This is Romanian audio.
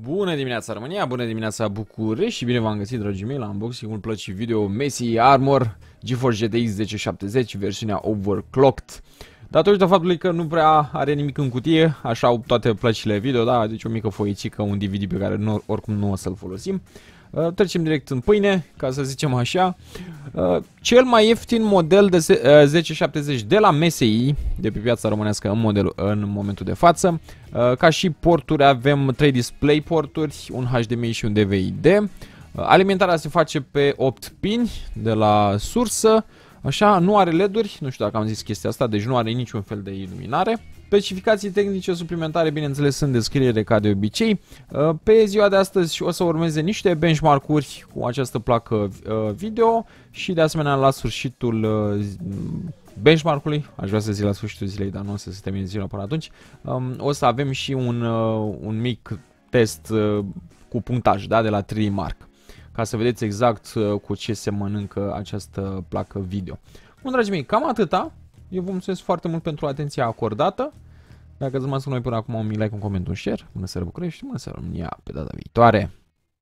Bună dimineața România, bună dimineața București și bine v-am găsit dragii mei la unboxing-ul plăci video Messi Armor GeForce GTX 1070 versiunea overclocked Datorită faptului că nu prea are nimic în cutie, așa au toate plăcile video, da, deci o mică foicică, un DVD pe care nu, oricum nu o să-l folosim Uh, trecem direct în pâine, ca să zicem așa. Uh, cel mai ieftin model de 1070 uh, de la MSI, de pe piața românească în, model, în momentul de față. Ca și porturi avem 3 display porturi, un HDMI și un DVI-D. Alimentarea se face pe 8 pini de la sursă. Așa, nu are LED-uri, nu știu dacă am zis chestia asta, deci nu are niciun fel de iluminare. Specificații tehnice suplimentare, bineînțeles, sunt descriere ca de obicei. Uh, pe ziua de astăzi o să urmeze niște benchmark-uri cu această placă uh, video și de asemenea la sfârșitul uh, benchmark-ului, aș vrea să zic la sfârșitul zilei, dar nu o să se termine ziua până atunci, um, o să avem și un, un mic test cu punctaj, da, de la 3 mark ca să vedeți exact uh, cu ce se mănâncă această placă video. Bun, dragii mei, cam atâta. Eu vă mulțumesc foarte mult pentru atenția acordată. Dacă ați rămas cu noi până acum, un like, un coment, un share. Bună seara București, bună seara România, pe data viitoare!